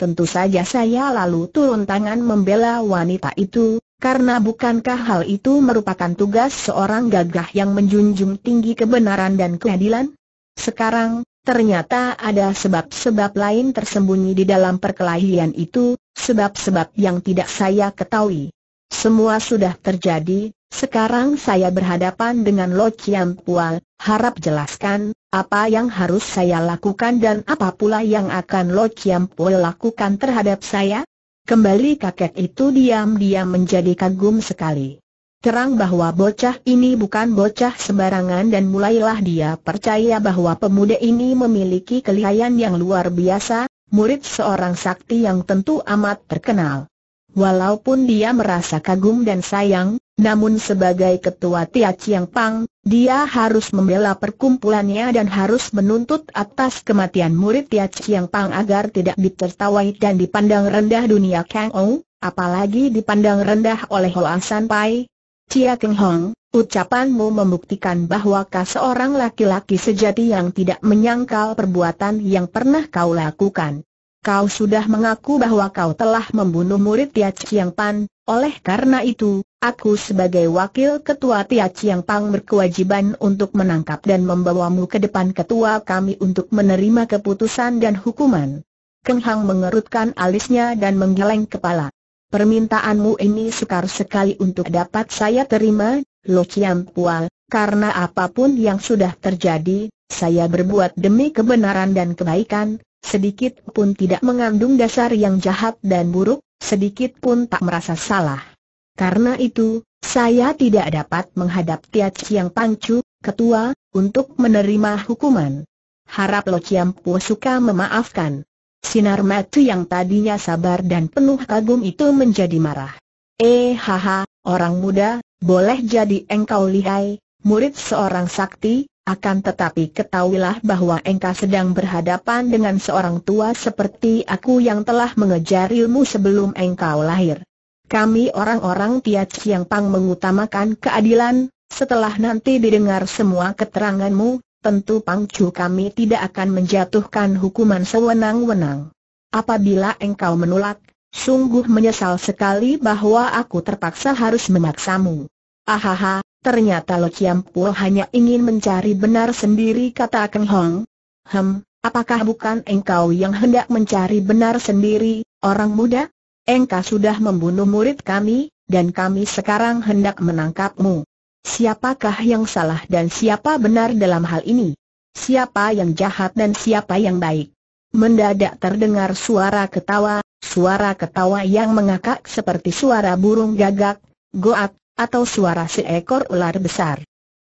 [SPEAKER 1] Tentu saja saya lalu turun tangan membela wanita itu, karena bukankah hal itu merupakan tugas seorang gagah yang menjunjung tinggi kebenaran dan keadilan? Sekarang, ternyata ada sebab-sebab lain tersembunyi di dalam perkelahian itu, sebab-sebab yang tidak saya ketahui. Semua sudah terjadi, sekarang saya berhadapan dengan Lo Chiam Pua, harap jelaskan, apa yang harus saya lakukan dan apa pula yang akan Lo Chiam Pua lakukan terhadap saya? Kembali kakek itu diam-diam menjadi kagum sekali. Terang bahwa bocah ini bukan bocah sembarangan dan mulailah dia percaya bahwa pemuda ini memiliki kelihayan yang luar biasa, murid seorang sakti yang tentu amat terkenal. Walaupun dia merasa kagum dan sayang, namun sebagai ketua Tia Chiang Pang, dia harus membela perkumpulannya dan harus menuntut atas kematian murid Tia Chiang Pang agar tidak ditertawai dan dipandang rendah dunia Kang Ou, apalagi dipandang rendah oleh Hoa San Pai. Chia Keng Hong, Ucapanmu membuktikan bahwakah seorang laki-laki sejati yang tidak menyangkal perbuatan yang pernah kau lakukan. Kau sudah mengaku bahwa kau telah membunuh murid Tia Chiang Pan, oleh karena itu, aku sebagai wakil ketua Tia Chiang Pan berkewajiban untuk menangkap dan membawamu ke depan ketua kami untuk menerima keputusan dan hukuman. Keng Hang mengerutkan alisnya dan menggeleng kepala. Permintaanmu ini sukar sekali untuk dapat saya terima, Lo Chiam Pua, karena apapun yang sudah terjadi, saya berbuat demi kebenaran dan kebaikan, sedikit pun tidak mengandung dasar yang jahat dan buruk, sedikit pun tak merasa salah. Karena itu, saya tidak dapat menghadap Tia Chiang Pancu, ketua, untuk menerima hukuman. Harap Lo Chiam Pua suka memaafkan. Sinar mata yang tadinya sabar dan penuh kagum itu menjadi marah. Eh haha, orang muda, boleh jadi engkau lihai, murid seorang sakti, akan tetapi ketahuilah bahwa engkau sedang berhadapan dengan seorang tua seperti aku yang telah mengejar ilmu sebelum engkau lahir. Kami orang-orang Tiat Siang Pang mengutamakan keadilan, setelah nanti didengar semua keteranganmu, tentu Pangcu kami tidak akan menjatuhkan hukuman sewenang-wenang. Apabila engkau menolak, Sungguh menyesal sekali bahwa aku terpaksa harus memaksamu. Ahaha, ternyata Lo Chiam hanya ingin mencari benar sendiri kata Keng Hong. Hem, apakah bukan engkau yang hendak mencari benar sendiri, orang muda? Engkau sudah membunuh murid kami, dan kami sekarang hendak menangkapmu. Siapakah yang salah dan siapa benar dalam hal ini? Siapa yang jahat dan siapa yang baik? Mendadak terdengar suara ketawa, Suara ketawa yang mengakak seperti suara burung gagak, goat, atau suara seekor ular besar.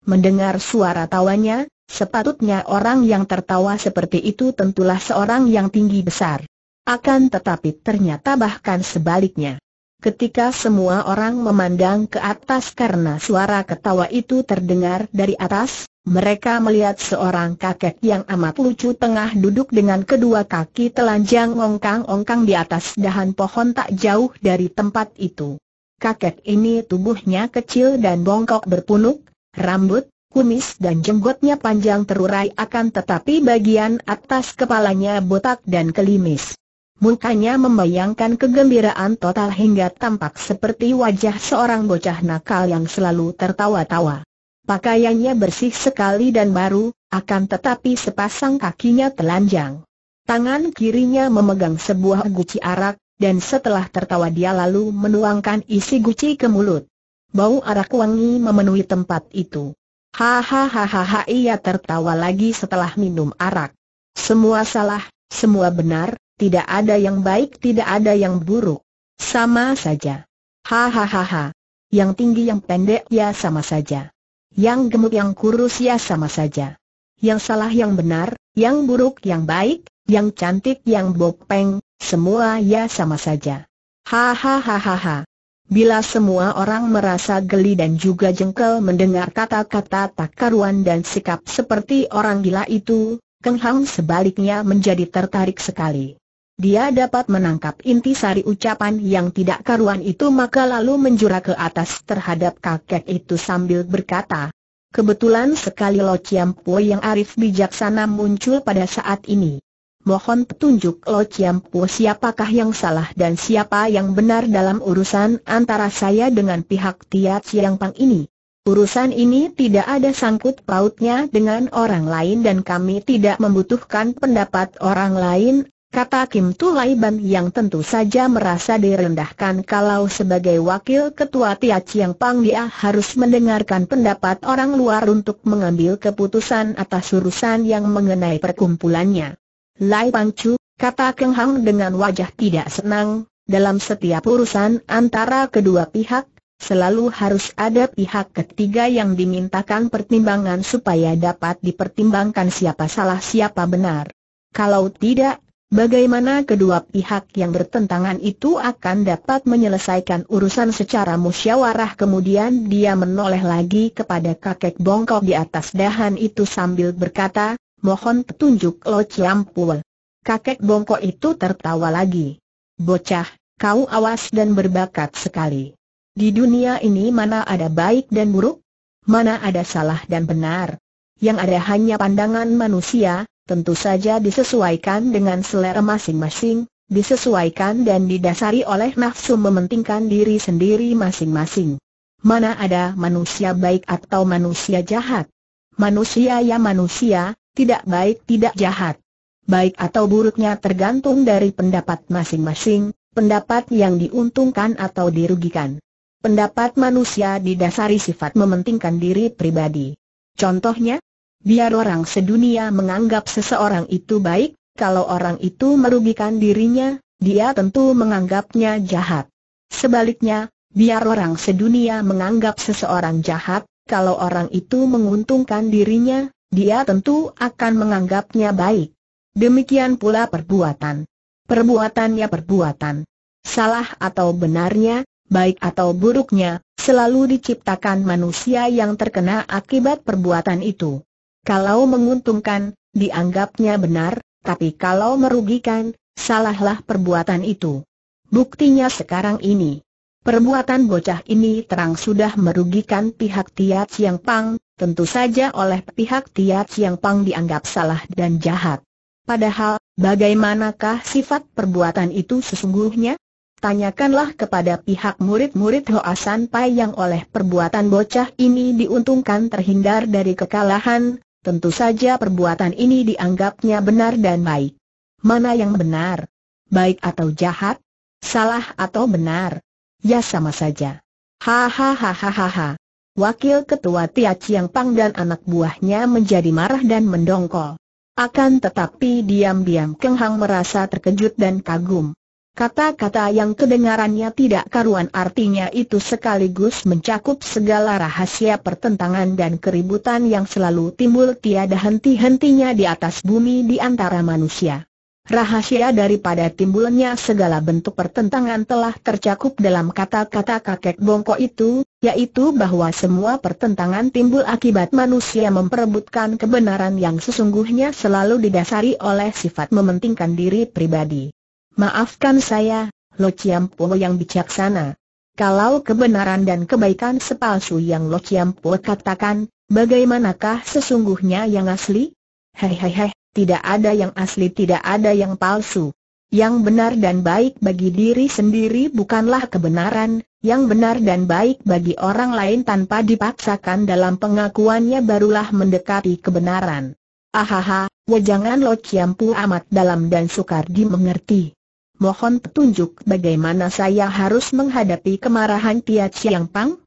[SPEAKER 1] Mendengar suara tawanya, sepatutnya orang yang tertawa seperti itu tentulah seorang yang tinggi besar. Akan tetapi ternyata bahkan sebaliknya. Ketika semua orang memandang ke atas karena suara ketawa itu terdengar dari atas, mereka melihat seorang kakek yang amat lucu tengah duduk dengan kedua kaki telanjang ongkang-ongkang di atas dahan pohon tak jauh dari tempat itu. Kakek ini tubuhnya kecil dan bongkok berpunuk, rambut, kumis dan jenggotnya panjang terurai akan tetapi bagian atas kepalanya botak dan kelimis. Mukanya membayangkan kegembiraan total hingga tampak seperti wajah seorang bocah nakal yang selalu tertawa-tawa. Pakaiannya bersih sekali dan baru, akan tetapi sepasang kakinya telanjang. Tangan kirinya memegang sebuah guci arak, dan setelah tertawa dia lalu menuangkan isi guci ke mulut. Bau arak wangi memenuhi tempat itu. Hahaha ia tertawa lagi setelah minum arak. Semua salah, semua benar, tidak ada yang baik tidak ada yang buruk. Sama saja. Hahaha. Yang tinggi yang pendek ya sama saja yang gemuk yang kurus ya sama saja. Yang salah yang benar, yang buruk yang baik, yang cantik yang bopeng, semua ya sama saja. Hahaha. Bila semua orang merasa geli dan juga jengkel mendengar kata-kata tak karuan dan sikap seperti orang gila itu, Keng Hang sebaliknya menjadi tertarik sekali dia dapat menangkap inti sari ucapan yang tidak karuan itu maka lalu menjurah ke atas terhadap kakek itu sambil berkata, Kebetulan sekali Lo Chiam Po yang arif bijaksana muncul pada saat ini. Mohon petunjuk Lo Chiam Po siapakah yang salah dan siapa yang benar dalam urusan antara saya dengan pihak Tia Chiang Pang ini. Urusan ini tidak ada sangkut pautnya dengan orang lain dan kami tidak membutuhkan pendapat orang lain Kata Kim Tulaiban yang tentu saja merasa direndahkan kalau sebagai wakil ketua Tia Chiang Pang dia harus mendengarkan pendapat orang luar untuk mengambil keputusan atas urusan yang mengenai perkumpulannya. Lai Pang Chu, kata Keng Hang dengan wajah tidak senang, dalam setiap urusan antara kedua pihak, selalu harus ada pihak ketiga yang dimintakan pertimbangan supaya dapat dipertimbangkan siapa salah siapa benar. Kalau tidak, Bagaimana kedua pihak yang bertentangan itu akan dapat menyelesaikan urusan secara musyawarah kemudian dia menoleh lagi kepada kakek bongkok di atas dahan itu sambil berkata, mohon petunjuk Lo ciampul. Kakek bongkok itu tertawa lagi. Bocah, kau awas dan berbakat sekali. Di dunia ini mana ada baik dan buruk? Mana ada salah dan benar? Yang ada hanya pandangan manusia, tentu saja disesuaikan dengan selera masing-masing, disesuaikan dan didasari oleh nafsu mementingkan diri sendiri masing-masing. Mana ada manusia baik atau manusia jahat? Manusia ya manusia, tidak baik tidak jahat. Baik atau buruknya tergantung dari pendapat masing-masing, pendapat yang diuntungkan atau dirugikan. Pendapat manusia didasari sifat mementingkan diri pribadi. Contohnya, Biar orang sedunia menganggap seseorang itu baik, kalau orang itu merugikan dirinya, dia tentu menganggapnya jahat. Sebaliknya, biar orang sedunia menganggap seseorang jahat, kalau orang itu menguntungkan dirinya, dia tentu akan menganggapnya baik. Demikian pula perbuatan. Perbuatannya perbuatan. Salah atau benarnya, baik atau buruknya, selalu diciptakan manusia yang terkena akibat perbuatan itu. Kalau menguntungkan, dianggapnya benar, tapi kalau merugikan, salahlah perbuatan itu. Buktinya sekarang ini. Perbuatan bocah ini terang sudah merugikan pihak Tiat Siang Pang, tentu saja oleh pihak Tiat Siang Pang dianggap salah dan jahat. Padahal, bagaimanakah sifat perbuatan itu sesungguhnya? Tanyakanlah kepada pihak murid-murid Hoa San Pai yang oleh perbuatan bocah ini diuntungkan terhindar dari kekalahan, Tentu saja perbuatan ini dianggapnya benar dan baik. Mana yang benar? Baik atau jahat? Salah atau benar? Ya sama saja. Hahaha. Wakil Ketua Tia Chiang Pang dan anak buahnya menjadi marah dan mendongkol. Akan tetapi diam-diam Keng Hang merasa terkejut dan kagum. Kata-kata yang kedengarannya tidak karuan artinya itu sekaligus mencakup segala rahasia pertentangan dan keributan yang selalu timbul tiada henti-hentinya di atas bumi di antara manusia. Rahasia daripada timbulnya segala bentuk pertentangan telah tercakup dalam kata-kata kakek bongko itu, yaitu bahwa semua pertentangan timbul akibat manusia memperebutkan kebenaran yang sesungguhnya selalu didasari oleh sifat mementingkan diri pribadi. Maafkan saya, Lo Chiampo yang bijaksana. Kalau kebenaran dan kebaikan sepalsu yang Lo Chiampo katakan, bagaimanakah sesungguhnya yang asli? Hehehe, tidak ada yang asli tidak ada yang palsu. Yang benar dan baik bagi diri sendiri bukanlah kebenaran, yang benar dan baik bagi orang lain tanpa dipaksakan dalam pengakuannya barulah mendekati kebenaran. Ahaha, wajangan ya Lo ciampu amat dalam dan sukar dimengerti mohon petunjuk bagaimana saya harus menghadapi kemarahan Tia Chiang Pang?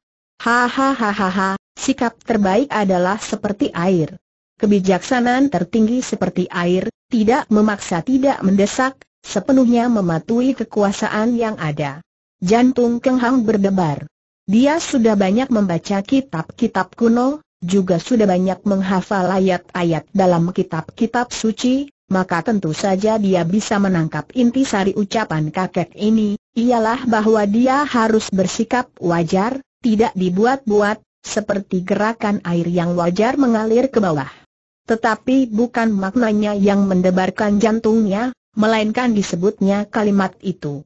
[SPEAKER 1] Hahaha, sikap terbaik adalah seperti air. Kebijaksanaan tertinggi seperti air, tidak memaksa tidak mendesak, sepenuhnya mematuhi kekuasaan yang ada. Jantung Keng Hang berdebar. Dia sudah banyak membaca kitab-kitab kuno, juga sudah banyak menghafal ayat-ayat dalam kitab-kitab suci, maka tentu saja dia bisa menangkap inti sari ucapan kakek ini, ialah bahwa dia harus bersikap wajar, tidak dibuat-buat, seperti gerakan air yang wajar mengalir ke bawah. Tetapi bukan maknanya yang mendebarkan jantungnya, melainkan disebutnya kalimat itu.